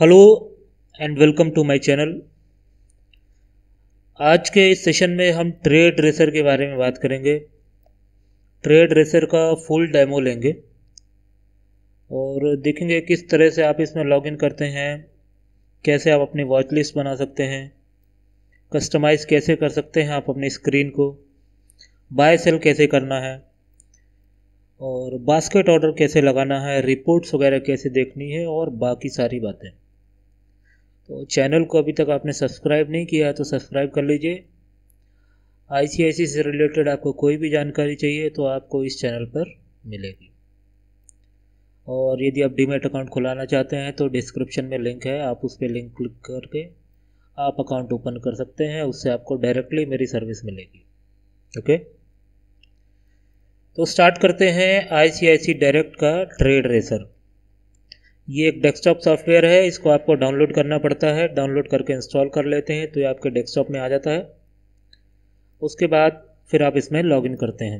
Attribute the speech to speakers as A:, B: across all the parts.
A: Hello and welcome to my channel आज के इस सेशन में हम ट्रेड रेसर के बारे में बात करेंगे ट्रेड रेसर का फुल डेमो लेंगे और देखेंगे किस तरह से आप इसमें लॉगिन करते हैं कैसे आप अपनी वॉच लिस्ट बना सकते हैं कस्टमाइज़ कैसे कर सकते हैं आप अपनी स्क्रीन को बाय सेल कैसे करना है और बास्केट ऑर्डर कैसे लगाना है रिपोर्ट्स वगैरह कैसे देखनी है और बाकी सारी बातें तो चैनल को अभी तक आपने सब्सक्राइब नहीं किया तो सब्सक्राइब कर लीजिए आईसीआईसी से रिलेटेड आपको कोई भी जानकारी चाहिए तो आपको इस चैनल पर मिलेगी और यदि आप डीमेट अकाउंट खुलाना चाहते हैं तो डिस्क्रिप्शन में लिंक है आप उस पर लिंक क्लिक करके आप अकाउंट ओपन कर सकते हैं उससे आपको डायरेक्टली मेरी सर्विस मिलेगी ओके तो स्टार्ट करते हैं आईसीआईसी डायरेक्ट का ट्रेड रेसर ये एक डेस्कटॉप सॉफ्टवेयर है इसको आपको डाउनलोड करना पड़ता है डाउनलोड करके इंस्टॉल कर लेते हैं तो ये आपके डेस्कटॉप में आ जाता है उसके बाद फिर आप इसमें लॉगिन करते हैं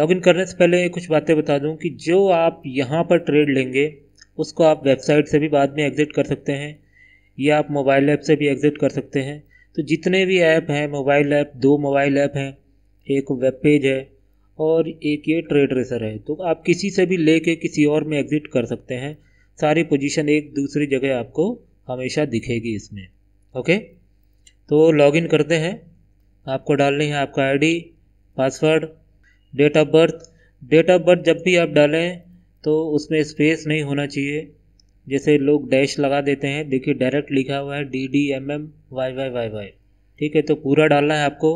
A: लॉगिन करने से पहले कुछ बातें बता दूं कि जो आप यहाँ पर ट्रेड लेंगे उसको आप वेबसाइट से भी बाद में एग्ज़िट कर सकते हैं या आप मोबाइल ऐप से भी एग्ज़िट कर सकते हैं तो जितने भी ऐप हैं मोबाइल ऐप दो मोबाइल ऐप हैं एक वेब पेज है और एक ये ट्रेड रेसर है तो आप किसी से भी लेके किसी और में एग्ज़िट कर सकते हैं सारी पोजीशन एक दूसरी जगह आपको हमेशा दिखेगी इसमें ओके तो लॉगिन करते हैं आपको डालनी है आपका ID password date of birth date of birth जब भी आप डालें तो उसमें स्पेस नहीं होना चाहिए जैसे लोग डैश लगा देते हैं देखिए डायरेक्ट लिखा हुआ है D D M M Y Y Y Y ठीक है तो पूरा डालना है आपको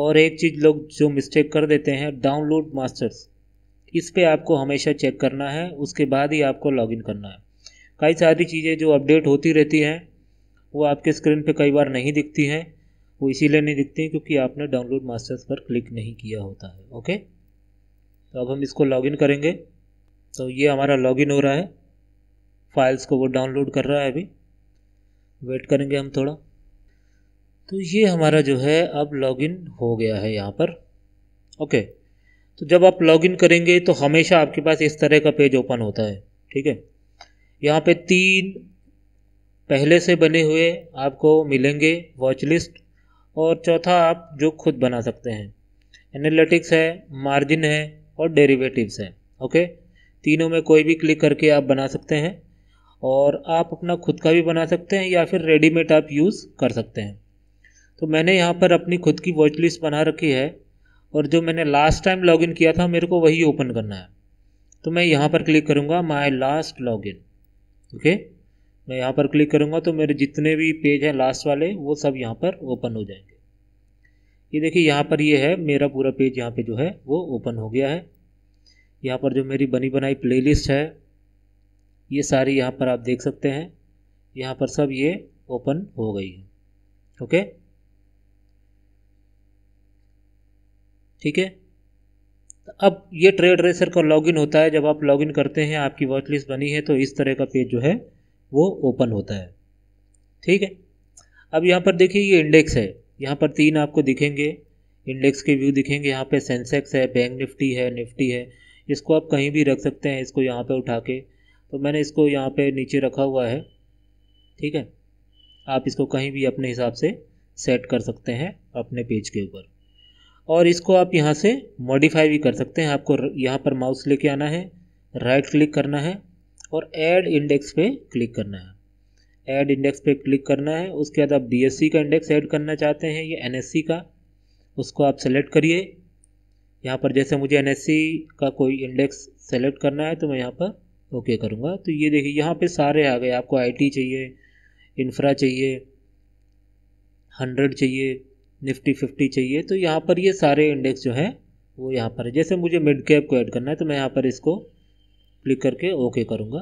A: और एक चीज़ लोग जो मिस्टेक कर देते हैं डाउनलोड मास्टर्स इस पर आपको हमेशा चेक करना है उसके बाद ही आपको लॉगिन करना है कई सारी चीज़ें जो अपडेट होती रहती हैं वो आपके स्क्रीन पे कई बार नहीं दिखती हैं वो इसीलिए नहीं दिखती क्योंकि आपने डाउनलोड मास्टर्स पर क्लिक नहीं किया होता है ओके तो अब हम इसको लॉगिन करेंगे तो ये हमारा लॉगिन हो रहा है फाइल्स को वो डाउनलोड कर रहा है अभी वेट करेंगे हम थोड़ा तो ये हमारा जो है अब लॉगिन हो गया है यहाँ पर ओके तो जब आप लॉगिन करेंगे तो हमेशा आपके पास इस तरह का पेज ओपन होता है ठीक है यहाँ पे तीन पहले से बने हुए आपको मिलेंगे वॉच लिस्ट और चौथा आप जो खुद बना सकते हैं एनालिटिक्स है मार्जिन है और डेरिवेटिव्स हैं ओके तीनों में कोई भी क्लिक करके आप बना सकते हैं और आप अपना खुद का भी बना सकते हैं या फिर रेडीमेड आप यूज़ कर सकते हैं तो मैंने यहाँ पर अपनी खुद की वॉच लिस्ट बना रखी है और जो मैंने लास्ट टाइम लॉगिन किया था मेरे को वही ओपन करना है तो मैं यहाँ पर क्लिक करूँगा माय लास्ट लॉगिन ओके मैं यहाँ पर क्लिक करूँगा तो मेरे जितने भी पेज हैं लास्ट वाले वो सब यहाँ पर ओपन हो जाएंगे ये देखिए यहाँ पर ये है मेरा पूरा पेज यहाँ पर जो है वो ओपन हो गया है यहाँ पर जो मेरी बनी बनाई प्ले है ये सारी यहाँ पर आप देख सकते हैं यहाँ पर सब ये ओपन हो गई है ओके ठीक है तो अब ये ट्रेड रेसर का लॉगिन होता है जब आप लॉगिन करते हैं आपकी वॉच लिस्ट बनी है तो इस तरह का पेज जो है वो ओपन होता है ठीक है अब यहाँ पर देखिए ये इंडेक्स है यहाँ पर तीन आपको दिखेंगे इंडेक्स के व्यू दिखेंगे यहाँ पे सेंसेक्स है बैंक निफ्टी है निफ्टी है इसको आप कहीं भी रख सकते हैं इसको यहाँ पर उठा के तो मैंने इसको यहाँ पर नीचे रखा हुआ है ठीक है आप इसको कहीं भी अपने हिसाब से सेट कर सकते हैं अपने पेज के ऊपर और इसको आप यहाँ से मॉडिफाई भी कर सकते हैं आपको यहाँ पर माउस लेके आना है राइट क्लिक करना है और ऐड इंडेक्स पे क्लिक करना है ऐड इंडेक्स पे क्लिक करना है उसके बाद आप बीएससी का इंडेक्स ऐड करना चाहते हैं या एनएससी का उसको आप सेलेक्ट करिए यहाँ पर जैसे मुझे एनएससी का कोई इंडेक्स सेलेक्ट करना है तो मैं यहाँ पर ओके करूँगा तो ये देखिए यहाँ पे सारे आ गए आपको आईटी चाहिए इंफ्रा चाहिए हंड्रेड चाहिए निफ्टी फिफ्टी चाहिए तो यहाँ पर ये सारे इंडेक्स जो हैं वो यहाँ पर है जैसे मुझे मिड कैप को ऐड करना है तो मैं यहाँ पर इसको क्लिक करके ओके करूँगा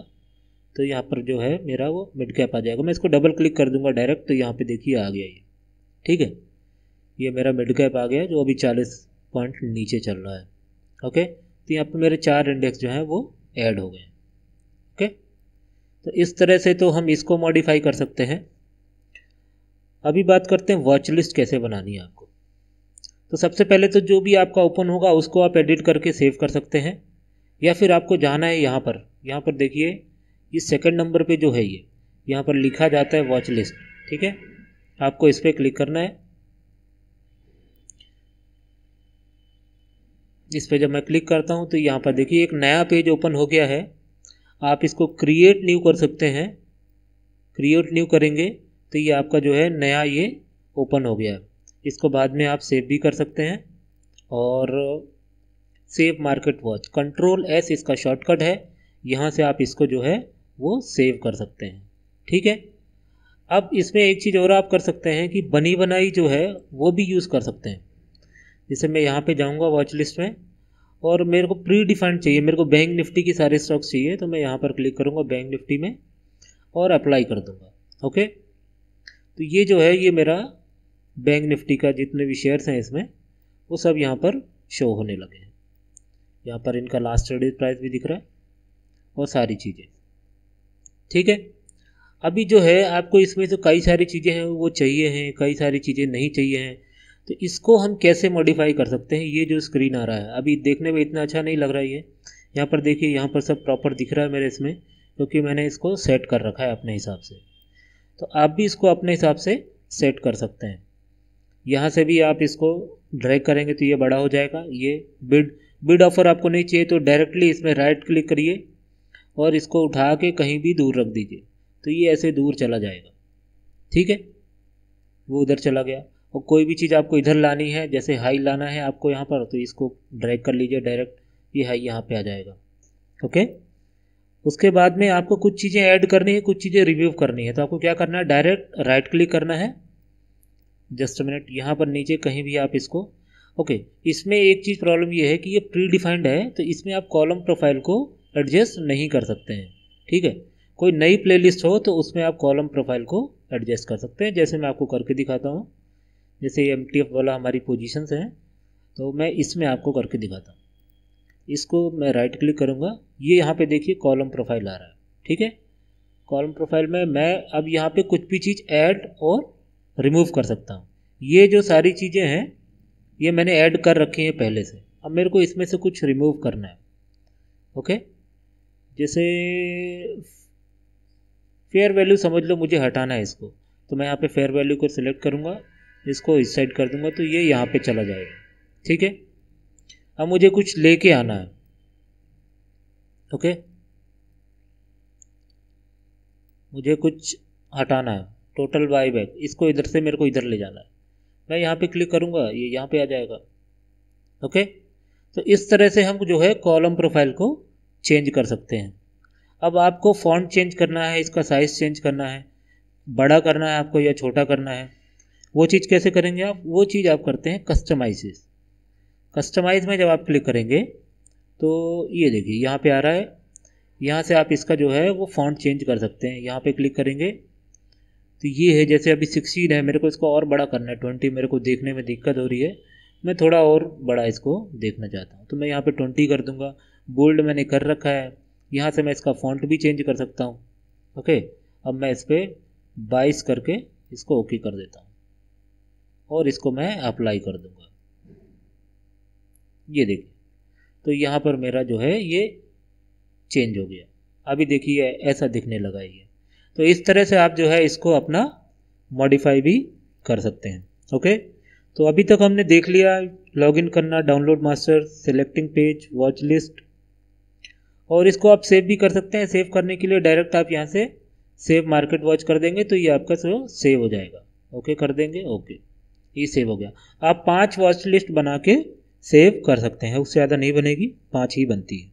A: तो यहाँ पर जो है मेरा वो मिड कैप आ जाएगा मैं इसको डबल क्लिक कर दूँगा डायरेक्ट तो यहाँ पर देखिए आ गया ये ठीक है ये मेरा मिड कैप आ गया जो अभी चालीस पॉइंट नीचे चल रहा है ओके तो यहाँ पर मेरे चार इंडेक्स जो हैं वो ऐड हो गए ओके तो इस तरह से तो हम इसको मॉडिफाई कर सकते हैं अभी बात करते हैं वॉच लिस्ट कैसे बनानी है आपको तो सबसे पहले तो जो भी आपका ओपन होगा उसको आप एडिट करके सेव कर सकते हैं या फिर आपको जाना है यहाँ पर यहाँ पर देखिए ये सेकंड नंबर पे जो है ये यहाँ पर लिखा जाता है वॉच लिस्ट ठीक है आपको इस पर क्लिक करना है इस पर जब मैं क्लिक करता हूँ तो यहाँ पर देखिए एक नया पेज ओपन हो गया है आप इसको क्रिएट न्यू कर सकते हैं क्रिएट न्यू करेंगे तो ये आपका जो है नया ये ओपन हो गया इसको बाद में आप सेव भी कर सकते हैं और save market watch control S इसका शॉर्टकट है यहाँ से आप इसको जो है वो सेव कर सकते हैं ठीक है अब इसमें एक चीज़ और आप कर सकते हैं कि बनी बनाई जो है वो भी यूज़ कर सकते हैं जैसे मैं यहाँ पे जाऊँगा वॉच लिस्ट में और मेरे को प्री डिफाइंड चाहिए मेरे को बैंक निफ्टी की सारे स्टॉक्स चाहिए तो मैं यहाँ पर क्लिक करूँगा बैंक निफ्टी में और अप्लाई कर दूँगा ओके तो ये जो है ये मेरा बैंक निफ्टी का जितने भी शेयर्स हैं इसमें वो सब यहाँ पर शो होने लगे हैं यहाँ पर इनका लास्ट ट्रेडेड प्राइस भी दिख रहा है और सारी चीज़ें ठीक है अभी जो है आपको इसमें से कई सारी चीज़ें हैं वो चाहिए हैं कई सारी चीज़ें नहीं चाहिए हैं तो इसको हम कैसे मॉडिफाई कर सकते हैं ये जो स्क्रीन आ रहा है अभी देखने में इतना अच्छा नहीं लग रहा है ये यहाँ पर देखिए यहाँ पर सब प्रॉपर दिख रहा है मेरे इसमें क्योंकि मैंने इसको सेट कर रखा है अपने हिसाब से तो आप भी इसको अपने हिसाब से सेट कर सकते हैं यहाँ से भी आप इसको ड्रैग करेंगे तो ये बड़ा हो जाएगा ये बिड बिड ऑफर आपको नहीं चाहिए तो डायरेक्टली इसमें राइट क्लिक करिए और इसको उठा के कहीं भी दूर रख दीजिए तो ये ऐसे दूर चला जाएगा ठीक है वो उधर चला गया और कोई भी चीज़ आपको इधर लानी है जैसे हाई लाना है आपको यहाँ पर तो इसको ड्रैग कर लीजिए डायरेक्ट ये हाई यहाँ पर आ जाएगा ओके उसके बाद में आपको कुछ चीज़ें ऐड करनी है कुछ चीज़ें रिमूव करनी है तो आपको क्या करना है डायरेक्ट राइट क्लिक करना है जस्ट अ मिनट यहाँ पर नीचे कहीं भी आप इसको ओके इसमें एक चीज़ प्रॉब्लम ये है कि ये प्री डिफाइंड है तो इसमें आप कॉलम प्रोफाइल को एडजस्ट नहीं कर सकते हैं ठीक है कोई नई प्लेलिस्ट हो तो उसमें आप कॉलम प्रोफाइल को एडजस्ट कर सकते हैं जैसे मैं आपको करके दिखाता हूँ जैसे एम वाला हमारी पोजिशन हैं तो मैं इसमें आपको करके दिखाता हूँ इसको मैं राइट क्लिक करूँगा ये यहाँ पे देखिए कॉलम प्रोफाइल आ रहा है ठीक है कॉलम प्रोफाइल में मैं अब यहाँ पे कुछ भी चीज़ ऐड और रिमूव कर सकता हूँ ये जो सारी चीज़ें हैं ये मैंने ऐड कर रखी हैं पहले से अब मेरे को इसमें से कुछ रिमूव करना है ओके जैसे फेयर वैल्यू समझ लो मुझे हटाना है इसको तो मैं यहाँ पे फेयर वैल्यू को सिलेक्ट करूँगा इसको इस साइड कर दूँगा तो ये यहाँ पे चला जाएगा ठीक है अब मुझे कुछ लेके आना है ओके मुझे कुछ हटाना है टोटल बाई बैक इसको इधर से मेरे को इधर ले जाना है मैं यहाँ पे क्लिक करूँगा ये यहाँ पे आ जाएगा ओके तो इस तरह से हम जो है कॉलम प्रोफाइल को चेंज कर सकते हैं अब आपको फॉन्ट चेंज करना है इसका साइज़ चेंज करना है बड़ा करना है आपको या छोटा करना है वो चीज़ कैसे करेंगे आप वो चीज़ आप करते हैं कस्टमाइजेस कस्टमाइज़ में जब आप क्लिक करेंगे तो ये देखिए यहाँ पे आ रहा है यहाँ से आप इसका जो है वो फॉन्ट चेंज कर सकते हैं यहाँ पे क्लिक करेंगे तो ये है जैसे अभी सिक्सटीन है मेरे को इसको और बड़ा करना है ट्वेंटी मेरे को देखने में दिक्कत हो रही है मैं थोड़ा और बड़ा इसको देखना चाहता हूँ तो मैं यहाँ पर ट्वेंटी कर दूँगा बोल्ड मैंने कर रखा है यहाँ से मैं इसका फॉन्ट भी चेंज कर सकता हूँ ओके अब मैं इस पर बाईस करके इसको ओके कर देता हूँ और इसको मैं अप्लाई कर दूँगा ये देखिए तो यहाँ पर मेरा जो है ये चेंज हो गया अभी देखिए ऐसा दिखने लगा ये तो इस तरह से आप जो है इसको अपना मॉडिफाई भी कर सकते हैं ओके तो अभी तक हमने देख लिया लॉगिन करना download master selecting page watch list और इसको आप सेव भी कर सकते हैं सेव करने के लिए डायरेक्ट आप यहाँ से सेव मार्केट वॉच कर देंगे तो ये आपका सो सेव हो जाएगा ओके कर देंगे ओके ये सेव हो गया आप पांच वॉच लिस्ट बना के सेव कर सकते हैं उससे ज़्यादा नहीं बनेगी पाँच ही बनती है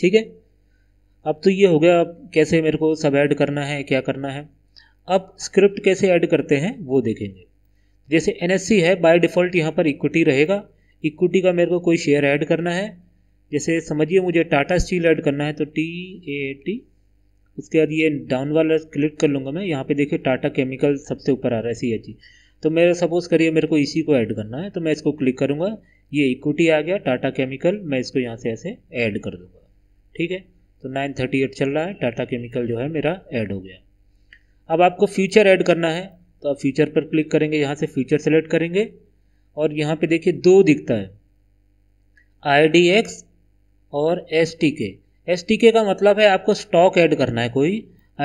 A: ठीक है अब तो ये हो गया अब कैसे मेरे को सब ऐड करना है क्या करना है अब स्क्रिप्ट कैसे ऐड करते हैं वो देखेंगे जैसे एन है बाय डिफ़ॉल्ट यहाँ पर इक्विटी रहेगा इक्विटी का मेरे को कोई शेयर ऐड करना है जैसे समझिए मुझे टाटा स्टील ऐड करना है तो टी ए टी उसके बाद ये डाउन वाला क्लिक कर लूँगा मैं यहाँ पे देखिए टाटा केमिकल सबसे ऊपर आ रहा है सी एच e। तो मेरा सपोज़ करिए मेरे को इसी को ऐड करना है तो मैं इसको क्लिक करूँगा ये इक्विटी आ गया टाटा केमिकल मैं इसको यहाँ से ऐसे ऐड कर दूंगा ठीक है तो नाइन थर्टी एट चल रहा है टाटा केमिकल जो है मेरा ऐड हो गया अब आपको फ्यूचर ऐड करना है तो आप फ्यूचर पर क्लिक करेंगे यहाँ से फ्यूचर सेलेक्ट करेंगे और यहाँ पे देखिए दो दिखता है आई डी एक्स और S T K S T K का मतलब है आपको स्टॉक ऐड करना है कोई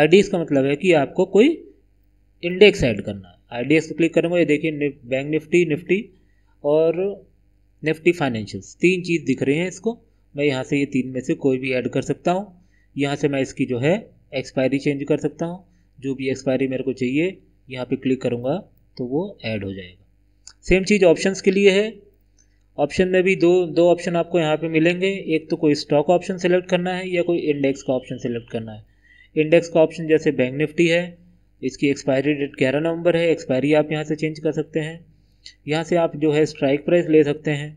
A: आई डी का मतलब है कि आपको कोई इंडेक्स ऐड करना है आई डी एक्स क्लिक करूँगा ये देखिए बैंक निफ्टी निफ्टी और निफ्टी फाइनेंशियल्स तीन चीज़ दिख रहे हैं इसको मैं यहाँ से ये तीन में से कोई भी ऐड कर सकता हूँ यहाँ से मैं इसकी जो है एक्सपायरी चेंज कर सकता हूँ जो भी एक्सपायरी मेरे को चाहिए यहाँ पे क्लिक करूँगा तो वो ऐड हो जाएगा सेम चीज़ ऑप्शंस के लिए है ऑप्शन में भी दो दो ऑप्शन आपको यहाँ पे मिलेंगे एक तो कोई स्टॉक ऑप्शन सेलेक्ट करना है या कोई इंडेक्स का ऑप्शन सेलेक्ट करना है इंडेक्स का ऑप्शन जैसे बैंक निफ्टी है इसकी एक्सपायरी डेट ग्यारह नवंबर है एक्सपायरी आप यहाँ से चेंज कर सकते हैं यहाँ से आप जो है स्ट्राइक प्राइस ले सकते हैं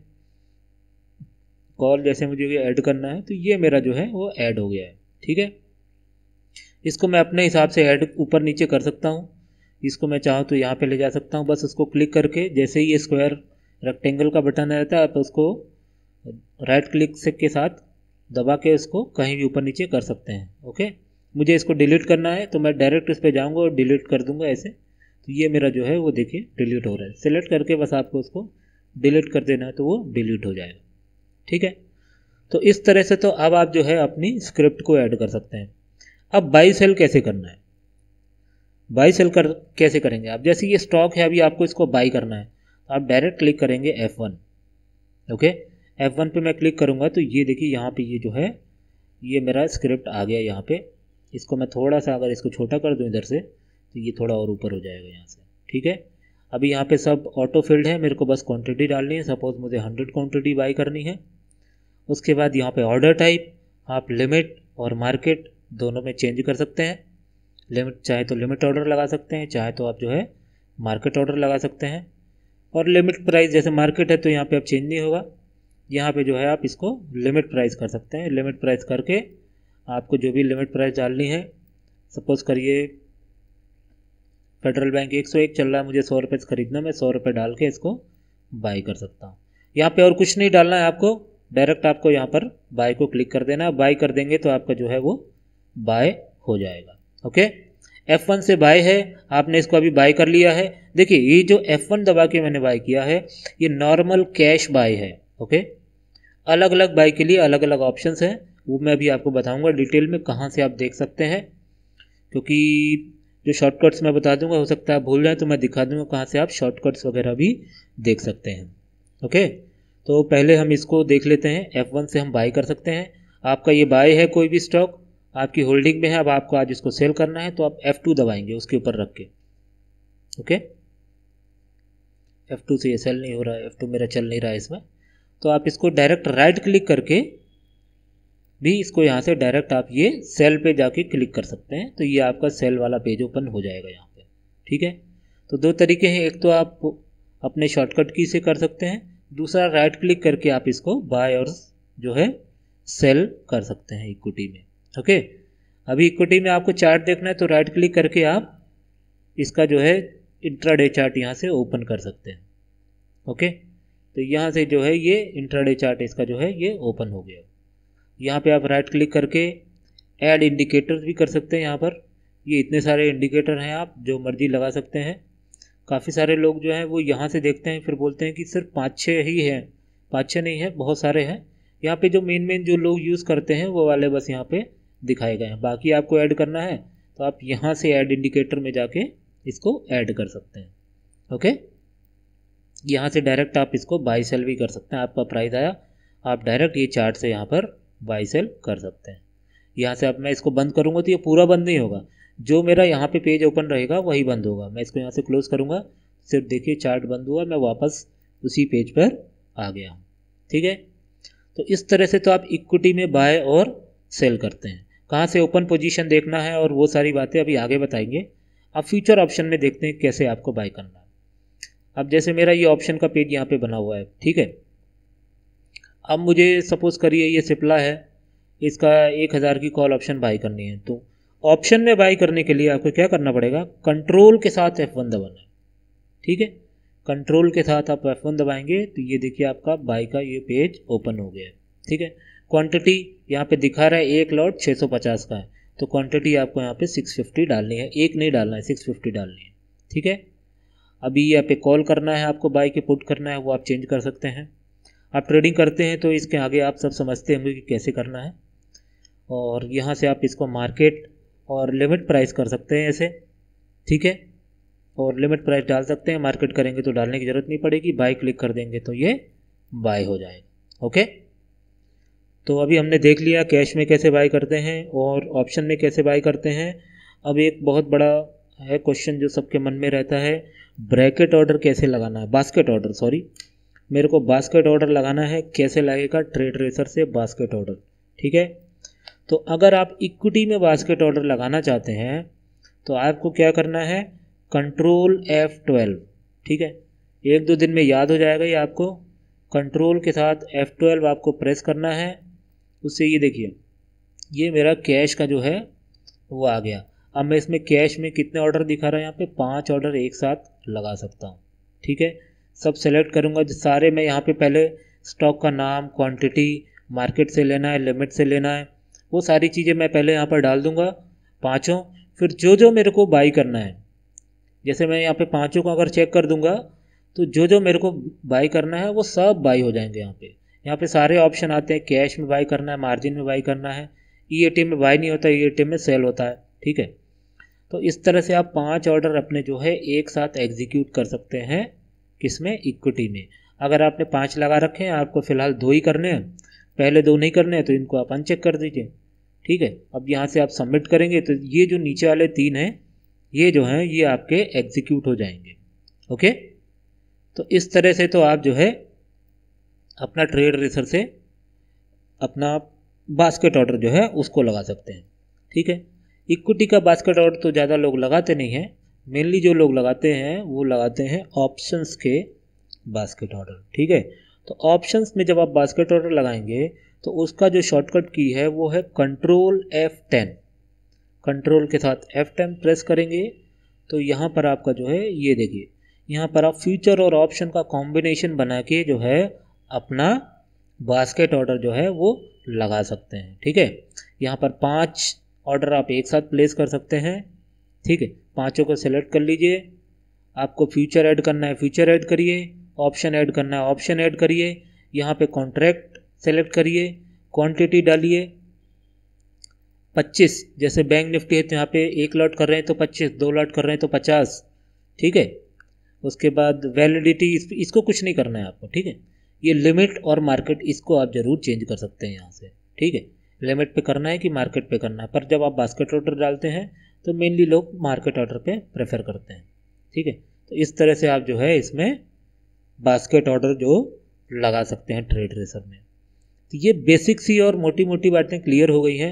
A: कॉल जैसे मुझे ये ऐड करना है तो ये मेरा जो है वो ऐड हो गया है ठीक है इसको मैं अपने हिसाब से ऐड ऊपर नीचे कर सकता हूँ इसको मैं चाहूँ तो यहाँ पे ले जा सकता हूँ बस उसको क्लिक करके जैसे ही ये स्क्वायर रेक्टेंगल का बटन रहता है आप उसको राइट क्लिक से के साथ दबा के उसको कहीं भी ऊपर नीचे कर सकते हैं ओके मुझे इसको डिलीट करना है तो मैं डायरेक्ट इस पर जाऊँगा और डिलीट कर दूँगा ऐसे तो ये मेरा जो है वो देखिए डिलीट हो रहा है सेलेक्ट करके बस आपको उसको डिलीट कर देना है तो वो डिलीट हो जाएगा ठीक है तो इस तरह से तो अब आप जो है अपनी स्क्रिप्ट को ऐड कर सकते हैं अब बाई सेल कैसे करना है बाई सेल कर कैसे करेंगे आप जैसे ये स्टॉक है अभी आपको इसको बाई करना है तो आप डायरेक्ट क्लिक करेंगे F one okay F one पर मैं क्लिक करूँगा तो ये देखिए यहाँ पे ये जो है ये मेरा स्क्रिप्ट आ गया यहाँ पे इसको मैं थोड़ा सा अगर इसको छोटा कर दूँ इधर से तो ये थोड़ा और ऊपर हो जाएगा यहाँ से ठीक है अभी यहाँ पे सब ऑटो फील्ड है मेरे को बस क्वांटिटी डालनी है सपोज़ मुझे हंड्रेड क्वांटिटी बाई करनी है उसके बाद यहाँ पे ऑर्डर टाइप आप लिमिट और मार्केट दोनों में चेंज कर सकते हैं लिमिट चाहे तो लिमिट ऑर्डर लगा सकते हैं चाहे तो आप जो है मार्केट ऑर्डर लगा सकते हैं और लिमिट प्राइस जैसे मार्केट है तो यहाँ पर आप चेंज नहीं होगा यहाँ पर जो है आप इसको लिमिट प्राइस कर सकते हैं लिमिट प्राइस करके आपको जो भी लिमिट प्राइस डालनी है सपोज़ करिए फेडरल बैंक 101 चल रहा है मुझे सौ रुपये से ख़रीदना मैं सौ रुपये डाल के इसको बाई कर सकता हूँ यहाँ पे और कुछ नहीं डालना है आपको डायरेक्ट आपको यहाँ पर बाय को क्लिक कर देना बाय कर देंगे तो आपका जो है वो बाय हो जाएगा ओके F1 से बाय है आपने इसको अभी बाय कर लिया है देखिए ये जो F1 दबा के मैंने बाय किया है ये नॉर्मल कैश बाय है ओके अलग अलग बाय के लिए अलग अलग ऑप्शंस हैं वो मैं अभी आपको बताऊंगा डिटेल में कहाँ से आप देख सकते हैं क्योंकि जो शॉर्टकट्स मैं बता दूंगा हो सकता है भूल जाए तो मैं दिखा दूंगा कहाँ से आप शॉर्टकट्स वगैरह भी देख सकते हैं ओके तो पहले हम इसको देख लेते हैं वन से हम बाय कर सकते हैं आपका ये बाय है कोई भी स्टॉक आपकी होल्डिंग में है अब आपको आज इसको सेल करना है तो आप टू दबाएंगे उसके ऊपर रख के ओके टू से ये सेल नहीं हो रहा है टू मेरा चल नहीं रहा है इसमें तो आप इसको डायरेक्ट राइट क्लिक करके भी इसको यहाँ से डायरेक्ट आप ये सेल पे जाके क्लिक कर सकते हैं तो ये आपका सेल वाला पेज ओपन हो जाएगा यहाँ पे ठीक है तो दो तरीके हैं एक तो आप अपने शॉर्टकट की से कर सकते हैं दूसरा राइट क्लिक करके आप इसको बाय और जो है सेल कर सकते हैं इक्विटी में ओके अभी इक्विटी में आपको चार्ट देखना है तो राइट क्लिक करके आप इसका जो है इंट्राडे चार्ट यहाँ से ओपन कर सकते हैं ओके तो यहाँ से जो है ये इंट्राडे चार्ट इसका जो है ये ओपन हो गया यहाँ पे आप राइट क्लिक करके ऐड इंडिकेटर भी कर सकते हैं यहाँ पर ये इतने सारे इंडिकेटर हैं आप जो मर्जी लगा सकते हैं काफ़ी सारे लोग जो हैं वो यहाँ से देखते हैं फिर बोलते हैं कि सिर्फ पाँच छः ही हैं पाँच छः नहीं हैं बहुत सारे हैं यहाँ पे जो मेन मेन जो लोग यूज़ करते हैं वो वाले बस यहाँ पे दिखाए गए हैं बाकी आपको ऐड करना है तो आप यहाँ से ऐड इंडिकेटर में जाके इसको ऐड कर सकते हैं ओके यहाँ से डायरेक्ट आप इसको बाई सेल भी कर सकते हैं आपका प्राइस आया आप डायरेक्ट ये चार्ट से यहाँ पर बाई सेल कर सकते हैं यहाँ से अब मैं इसको बंद करूँगा तो ये पूरा बंद नहीं होगा जो मेरा यहाँ पे पेज ओपन रहेगा वही बंद होगा मैं इसको यहाँ से क्लोज करूँगा सिर्फ देखिए चार्ट बंद हुआ मैं वापस उसी पेज पर आ गया हूँ ठीक है तो इस तरह से तो आप इक्विटी में बाय और सेल करते हैं कहाँ से ओपन पोजीशन देखना है और वो सारी बातें अभी आगे बताएंगे आप फ्यूचर ऑप्शन में देखते हैं कैसे आपको बाय करना है अब जैसे मेरा ये ऑप्शन का पेज यहाँ पर बना हुआ है ठीक है अब मुझे सपोज़ करिए ये सिप्ला है इसका एक हज़ार की कॉल ऑप्शन बाई करनी है तो ऑप्शन में बाई करने के लिए आपको क्या करना पड़ेगा कंट्रोल के साथ एफ वन दबाना है ठीक है कंट्रोल के साथ आप एफ वन दबाएंगे तो ये देखिए आपका बाई का ये पेज ओपन हो गया है ठीक है क्वांटिटी यहाँ पे दिखा रहा है एक लॉट 650 का है तो क्वांटिटी आपको यहाँ पे 650 डालनी है एक नहीं डालना है 650 डालनी है ठीक है अभी यहाँ पे कॉल करना है आपको बाई के पुट करना है वो आप चेंज कर सकते हैं आप ट्रेडिंग करते हैं तो इसके आगे आप सब समझते होंगे कि कैसे करना है और यहाँ से आप इसको मार्केट और लिमिट प्राइस कर सकते हैं ऐसे ठीक है और लिमिट प्राइस डाल सकते हैं मार्केट करेंगे तो डालने की ज़रूरत नहीं पड़ेगी बाय क्लिक कर देंगे तो ये बाय हो जाएगा ओके तो अभी हमने देख लिया कैश में कैसे बाय करते हैं और ऑप्शन में कैसे बाय करते हैं अब एक बहुत बड़ा है क्वेश्चन जो सबके मन में रहता है ब्रैकेट ऑर्डर कैसे लगाना है बास्केट ऑर्डर सॉरी मेरे को बास्केट ऑर्डर लगाना है कैसे लगेगा ट्रेड रेसर से बास्केट ऑर्डर ठीक है तो अगर आप इक्विटी में बास्केट ऑर्डर लगाना चाहते हैं तो आपको क्या करना है कंट्रोल एफ ट्वेल्व ठीक है एक दो दिन में याद हो जाएगा ये आपको कंट्रोल के साथ एफ ट्वेल्व आपको प्रेस करना है उससे ये देखिए ये मेरा कैश का जो है वो आ गया अब मैं इसमें कैश में कितने ऑर्डर दिखा रहा है यहाँ पे पांच ऑर्डर एक साथ लगा सकता हूँ ठीक है सब सेलेक्ट करूँगा सारे मैं यहाँ पे पहले स्टॉक का नाम क्वांटिटी मार्केट से लेना है लिमिट से लेना है वो सारी चीज़ें मैं पहले यहाँ पर डाल दूँगा पाँचों फिर जो जो मेरे को बाई करना है जैसे मैं यहाँ पे पाँचों को अगर चेक कर दूँगा तो जो जो मेरे को बाई करना है वो सब बाई हो जाएंगे यहाँ पर यहाँ पर सारे ऑप्शन आते हैं कैश में बाई करना है मार्जिन में बाई करना है ई e में बाई नहीं होता ई e में सेल होता है ठीक है तो इस तरह से आप पांच ऑर्डर अपने जो है एक साथ एग्जीक्यूट कर सकते हैं किस में इक्विटी में अगर आपने पाँच लगा रखे हैं आपको फ़िलहाल दो ही करने हैं पहले दो नहीं करने हैं तो इनको आप अनचेक कर दीजिए ठीक है अब यहाँ से आप सबमिट करेंगे तो ये जो नीचे वाले तीन हैं ये जो हैं ये आपके एग्जीक्यूट हो जाएंगे ओके तो इस तरह से तो आप जो है अपना ट्रेड रेसर से अपना बास्केट ऑर्डर जो है उसको लगा सकते हैं ठीक है इक्विटी का बास्केट ऑर्डर तो ज़्यादा लोग लगाते नहीं हैं मेनली जो लोग लगाते हैं वो लगाते हैं ऑप्शंस के बास्केट ऑर्डर ठीक है तो ऑप्शंस में जब आप बास्केट ऑर्डर लगाएंगे तो उसका जो शॉर्टकट की है वो है कंट्रोल एफ टेन कंट्रोल के साथ एफ टेन प्रेस करेंगे तो यहाँ पर आपका जो है ये देखिए यहाँ पर आप फ्यूचर और ऑप्शन का कॉम्बिनेशन बना के जो है अपना बास्केट ऑर्डर जो है वो लगा सकते हैं ठीक है यहाँ पर पांच ऑर्डर आप एक साथ प्लेस कर सकते हैं ठीक है पाँचों को सेलेक्ट कर लीजिए आपको फ्यूचर ऐड करना है फ्यूचर ऐड करिए ऑप्शन ऐड करना है ऑप्शन ऐड करिए यहाँ पे कॉन्ट्रैक्ट सेलेक्ट करिए क्वांटिटी डालिए 25 जैसे बैंक निफ्टी है तो यहाँ पे एक लॉट कर रहे हैं तो 25 दो लॉट कर रहे हैं तो 50 ठीक है उसके बाद वैलिडिटी इस, इसको कुछ नहीं करना है आपको ठीक है ये लिमिट और मार्केट इसको आप ज़रूर चेंज कर सकते हैं यहाँ से ठीक है लिमिट पे करना है कि मार्केट पे करना है पर जब आप बास्केट ऑर्डर डालते हैं तो मेनली लोग मार्केट ऑर्डर पे प्रेफर करते हैं ठीक है तो इस तरह से आप जो है इसमें बास्केट ऑर्डर जो लगा सकते हैं ट्रेड रेसर में तो ये बेसिक सी और मोटी मोटी बातें क्लियर हो गई हैं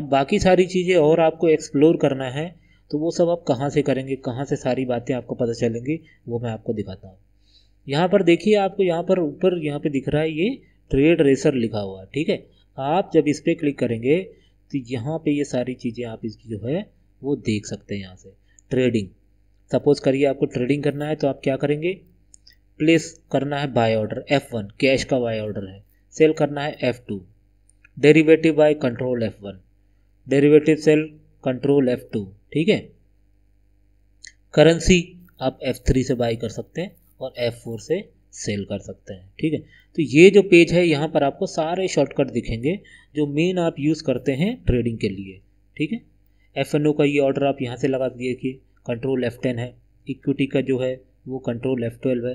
A: अब बाकी सारी चीज़ें और आपको एक्सप्लोर करना है तो वो सब आप कहाँ से करेंगे कहाँ से सारी बातें आपको पता चलेंगी वो मैं आपको दिखाता हूँ यहाँ पर देखिए आपको यहाँ पर ऊपर यहाँ पे दिख रहा है ये ट्रेड रेसर लिखा हुआ है ठीक है आप जब इस पर क्लिक करेंगे तो यहाँ पे ये सारी चीज़ें आप इसकी जो है वो देख सकते हैं यहाँ से ट्रेडिंग सपोज़ करिए आपको ट्रेडिंग करना है तो आप क्या करेंगे प्लेस करना है buy order F one cash का बाय ऑर्डर है सेल करना है F two derivative buy control F one derivative sell control F two ठीक है करेंसी आप एफ़ थ्री से बाई कर सकते हैं और एफ़ फोर से सेल कर सकते हैं ठीक है तो ये जो पेज है यहाँ पर आपको सारे शॉर्टकट दिखेंगे जो मेन आप यूज़ करते हैं ट्रेडिंग के लिए ठीक है एफ एन ओ का ये ऑर्डर आप यहाँ से लगा देखिए कंट्रोल एफ टेन है इक्विटी का जो है वो कंट्रोल एफ ट्वेल्व है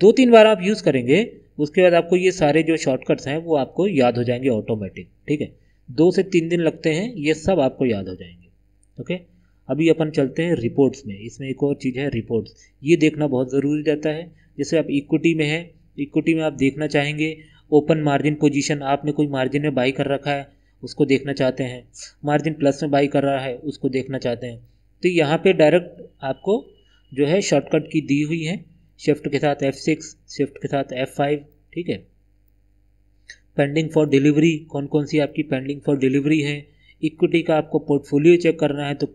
A: दो तीन बार आप यूज़ करेंगे उसके बाद आपको ये सारे जो शॉर्टकट्स हैं वो आपको याद हो जाएंगे ऑटोमेटिक ठीक है दो से तीन दिन लगते हैं ये सब आपको याद हो जाएंगे ओके अभी अपन चलते हैं रिपोर्ट्स में इसमें एक और चीज़ है रिपोर्ट्स ये देखना बहुत ज़रूरी रहता है जैसे आप इक्विटी में हैं इक्विटी में आप देखना चाहेंगे ओपन मार्जिन पोजीशन आपने कोई मार्जिन में बाई कर रखा है उसको देखना चाहते हैं मार्जिन प्लस में बाई कर रहा है उसको देखना चाहते हैं तो यहाँ पे डायरेक्ट आपको जो है शॉर्टकट की दी हुई है शिफ्ट के साथ एफ सिक्स शिफ्ट के साथ एफ फाइव ठीक है पेंडिंग फॉर डिलीवरी कौन कौन सी आपकी पेंडिंग फॉर डिलीवरी है इक्विटी का आपको पोर्टफोलियो चेक करना है तो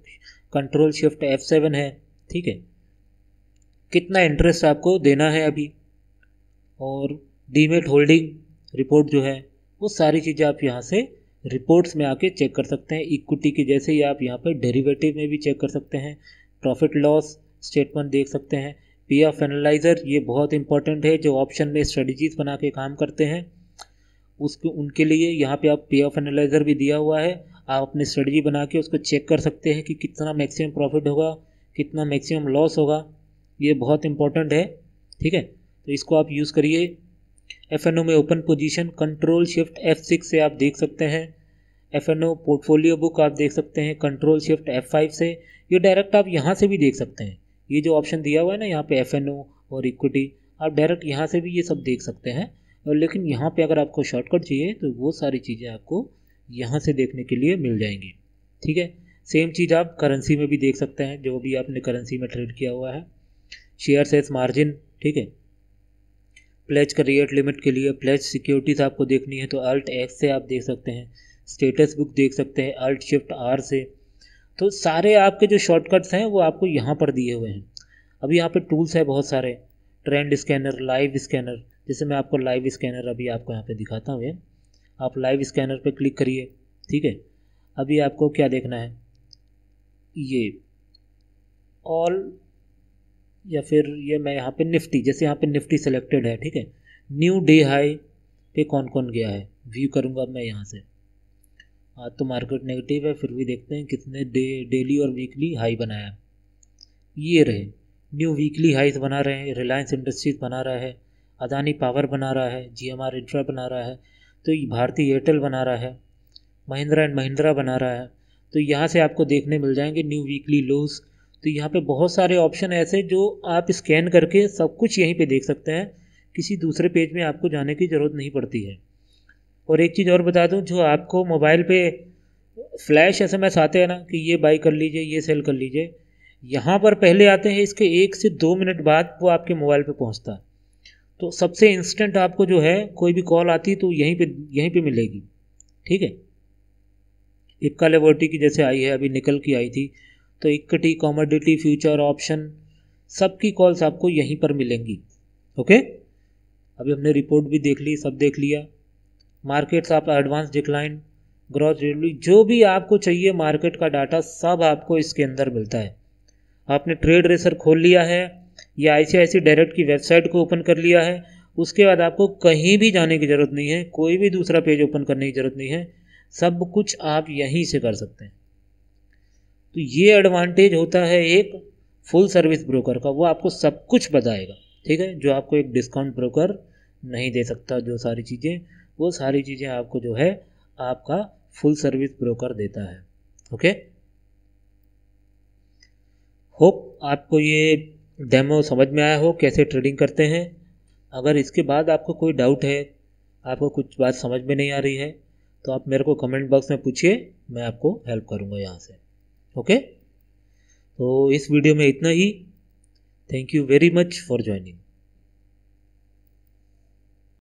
A: कंट्रोल शिफ्ट एफ सेवन है ठीक है कितना इंटरेस्ट आपको देना है अभी और डीमेट होल्डिंग रिपोर्ट जो है वो सारी चीज़ें आप यहाँ से रिपोर्ट्स में आके चेक कर सकते हैं इक्विटी की जैसे ही आप यहाँ पर डेरिवेटिव में भी चेक कर सकते हैं प्रॉफिट लॉस स्टेटमेंट देख सकते हैं पी एफ एनालाइज़र ये बहुत इंपॉर्टेंट है जो ऑप्शन में स्ट्रेटजीज बना के काम करते हैं उसके उनके लिए यहाँ पे आप पे ऑफ एनालाइज़र भी दिया हुआ है आप अपनी स्ट्रेटजी बना के उसको चेक कर सकते हैं कि कितना मैक्सिमम प्रॉफिट होगा कितना मैक्सिमम लॉस होगा ये बहुत इंपॉर्टेंट है ठीक है तो इसको आप यूज़ करिए एफ में open position control shift F six से आप देख सकते हैं F N O portfolio book आप देख सकते हैं कंट्रोल शिफ्ट एफ फाइव से ये डायरेक्ट आप यहाँ से भी देख सकते हैं ये जो ऑप्शन दिया हुआ है ना यहाँ पे एफ एन ओ और इक्विटी आप डायरेक्ट यहाँ से भी ये सब देख सकते हैं और लेकिन यहाँ पे अगर आपको शॉर्टकट चाहिए तो वो सारी चीज़ें आपको यहाँ से देखने के लिए मिल जाएंगी ठीक है सेम चीज़ आप करेंसी में भी देख सकते हैं जो भी आपने करेंसी में ट्रेड किया हुआ है शेयर सेस मार्जिन ठीक है प्लेज का रेट लिमिट के लिए प्लेज सिक्योरिटीज़ आपको देखनी है तो अल्ट एक्स से आप देख सकते हैं स्टेटस बुक देख सकते हैं अल्ट शिफ्ट आर से तो सारे आपके जो शॉर्टकट्स हैं वो आपको यहाँ पर दिए हुए हैं अभी यहाँ पे टूल्स हैं बहुत सारे ट्रेंड स्कैनर लाइव स्कैनर जैसे मैं आपको लाइव स्कैनर अभी आपको यहाँ पर दिखाता हूँ ये आप लाइव स्कैनर पर क्लिक करिए ठीक है अभी आपको क्या देखना है ये ऑल या फिर ये मैं यहाँ पे निफ्टी जैसे यहाँ पे निफ्टी सेलेक्टेड है ठीक है न्यू डे हाई पे कौन कौन गया है व्यू करूँगा मैं यहाँ से आज तो मार्केट नेगेटिव है फिर भी देखते हैं कितने डे डेली और वीकली हाई बनाया ये रहे न्यू वीकली हाइज बना रहे हैं रिलायंस इंडस्ट्रीज बना रहा है अदानी पावर बना रहा है जी एम आर इंफ्रा बना रहा है तो भारतीय एयरटेल बना रहा है महिंद्रा एंड महिंद्रा बना रहा है तो यहाँ से आपको देखने मिल जाएंगे न्यू वीकली लोज़ तो यहाँ पे बहुत सारे ऑप्शन ऐसे जो आप स्कैन करके सब कुछ यहीं पे देख सकते हैं किसी दूसरे पेज में आपको जाने की ज़रूरत नहीं पड़ती है और एक चीज़ और बता दूँ जो आपको मोबाइल पे फ्लैश एस आते हैं ना कि ये बाई कर लीजिए ये सेल कर लीजिए यहाँ पर पहले आते हैं इसके एक से दो मिनट बाद वो आपके मोबाइल पर पहुँचता है तो सबसे इंस्टेंट आपको जो है कोई भी कॉल आती तो यहीं पर यहीं पर मिलेगी ठीक है इपका लेबोरेटरी की जैसे आई है अभी निकल की आई थी तो इक्विटी कॉमोडिटी फ्यूचर ऑप्शन सबकी कॉल्स आपको यहीं पर मिलेंगी ओके अभी हमने रिपोर्ट भी देख ली सब देख लिया मार्केट्स आप एडवांस डिक्लाइन ग्रोथ रिवली जो भी आपको चाहिए मार्केट का डाटा सब आपको इसके अंदर मिलता है आपने ट्रेड रेसर खोल लिया है या ऐसी डायरेक्ट की वेबसाइट को ओपन कर लिया है उसके बाद आपको कहीं भी जाने की ज़रूरत नहीं है कोई भी दूसरा पेज ओपन करने की ज़रूरत नहीं है सब कुछ आप यहीं से कर सकते हैं तो ये एडवांटेज होता है एक फुल सर्विस ब्रोकर का वो आपको सब कुछ बताएगा ठीक है जो आपको एक डिस्काउंट ब्रोकर नहीं दे सकता जो सारी चीज़ें वो सारी चीज़ें आपको जो है आपका फुल सर्विस ब्रोकर देता है ओके होप आपको ये डेमो समझ में आया हो कैसे ट्रेडिंग करते हैं अगर इसके बाद आपको कोई डाउट है आपको कुछ बात समझ में नहीं आ रही है तो आप मेरे को कमेंट बॉक्स में पूछिए मैं आपको हेल्प करूँगा यहाँ से ओके तो इस वीडियो में इतना ही thank you very much for joining